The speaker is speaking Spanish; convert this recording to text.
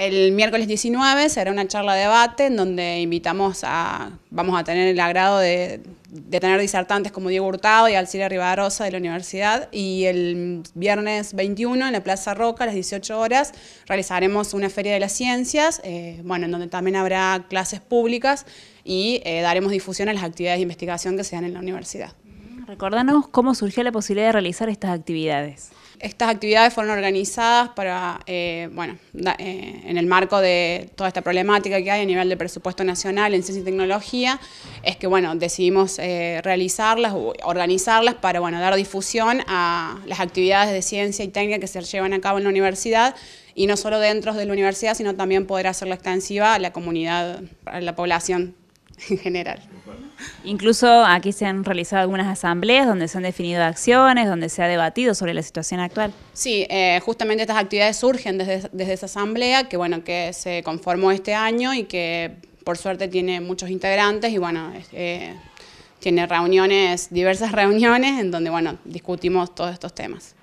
El miércoles 19 será una charla de debate en donde invitamos a, vamos a tener el agrado de, tener disertantes como Diego Hurtado y Alcira Rivarosa de la universidad y el viernes 21 en la Plaza Roca a las 18 horas realizaremos una feria de las ciencias, eh, bueno, en donde también habrá clases públicas y eh, daremos difusión a las actividades de investigación que se dan en la universidad. Recordanos cómo surgió la posibilidad de realizar estas actividades. Estas actividades fueron organizadas para, eh, bueno, eh, en el marco de toda esta problemática que hay a nivel de presupuesto nacional en ciencia y tecnología, es que, bueno, decidimos eh, realizarlas realizarlas, organizarlas para, bueno, dar difusión a las actividades de ciencia y técnica que se llevan a cabo en la universidad y no solo dentro de la universidad, sino también poder hacerla extensiva a la comunidad, a la población en general. Incluso aquí se han realizado algunas asambleas donde se han definido acciones, donde se ha debatido sobre la situación actual. Sí, eh, justamente estas actividades surgen desde, desde esa asamblea que, bueno, que se conformó este año y que por suerte tiene muchos integrantes y bueno, eh, tiene reuniones, diversas reuniones en donde bueno, discutimos todos estos temas.